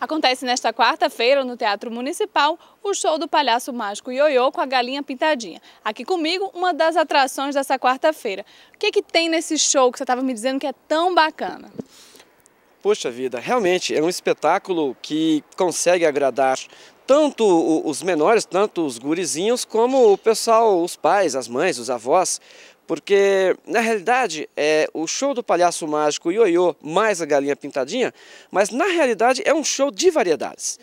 Acontece nesta quarta-feira, no Teatro Municipal, o show do Palhaço Mágico Ioiô com a Galinha Pintadinha. Aqui comigo, uma das atrações dessa quarta-feira. O que, é que tem nesse show que você estava me dizendo que é tão bacana? Poxa vida, realmente é um espetáculo que consegue agradar tanto os menores, tanto os gurizinhos, como o pessoal, os pais, as mães, os avós, porque na realidade é o show do palhaço mágico Ioiô mais a galinha pintadinha, mas na realidade é um show de variedades,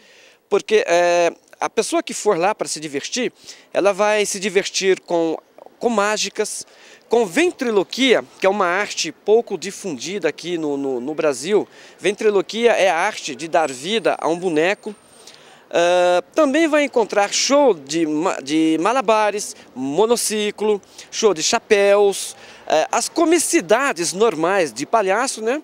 porque é, a pessoa que for lá para se divertir, ela vai se divertir com, com mágicas, com ventriloquia, que é uma arte pouco difundida aqui no, no, no Brasil. Ventriloquia é a arte de dar vida a um boneco. Uh, também vai encontrar show de, de malabares, monociclo, show de chapéus, uh, as comicidades normais de palhaço, né?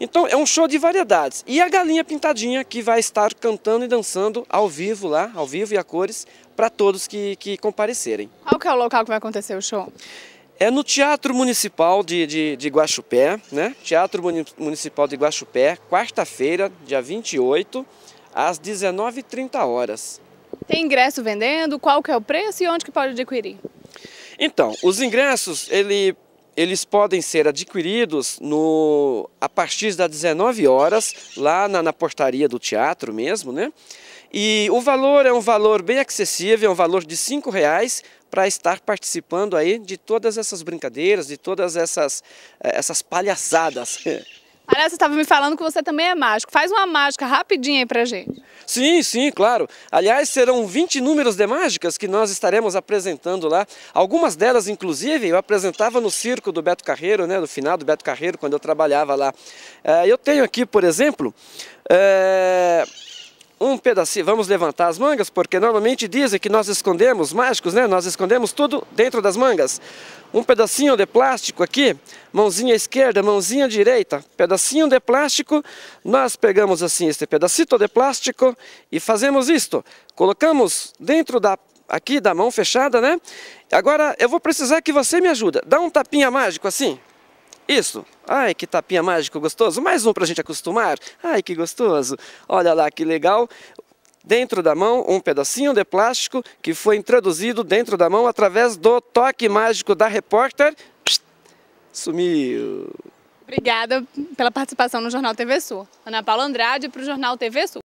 Então é um show de variedades. E a galinha pintadinha que vai estar cantando e dançando ao vivo lá, ao vivo e a cores, para todos que, que comparecerem. Qual que é o local que vai acontecer o show? É no Teatro Municipal de, de, de Guaxupé, né? Teatro Municipal de Guaxupé, quarta-feira, dia 28, às 19h30. Tem ingresso vendendo? Qual que é o preço e onde que pode adquirir? Então, os ingressos, ele, eles podem ser adquiridos no, a partir das 19 horas, lá na, na portaria do teatro mesmo, né? E o valor é um valor bem acessível, é um valor de R$ reais para estar participando aí de todas essas brincadeiras, de todas essas, eh, essas palhaçadas. Aliás, você estava me falando que você também é mágico. Faz uma mágica rapidinha aí pra gente. Sim, sim, claro. Aliás, serão 20 números de mágicas que nós estaremos apresentando lá. Algumas delas, inclusive, eu apresentava no circo do Beto Carreiro, né? No final do Beto Carreiro, quando eu trabalhava lá. É, eu tenho aqui, por exemplo, é um pedacinho, vamos levantar as mangas, porque normalmente dizem que nós escondemos, mágicos, né? Nós escondemos tudo dentro das mangas. Um pedacinho de plástico aqui, mãozinha esquerda, mãozinha direita, pedacinho de plástico. Nós pegamos assim este pedacito de plástico e fazemos isto. Colocamos dentro da aqui da mão fechada, né? Agora eu vou precisar que você me ajuda. Dá um tapinha mágico assim. Isso. Ai, que tapinha mágico gostoso. Mais um para a gente acostumar. Ai, que gostoso. Olha lá que legal. Dentro da mão, um pedacinho de plástico que foi introduzido dentro da mão através do toque mágico da repórter. Sumiu. Obrigada pela participação no Jornal TV Sul. Ana Paula Andrade para o Jornal TV Sul.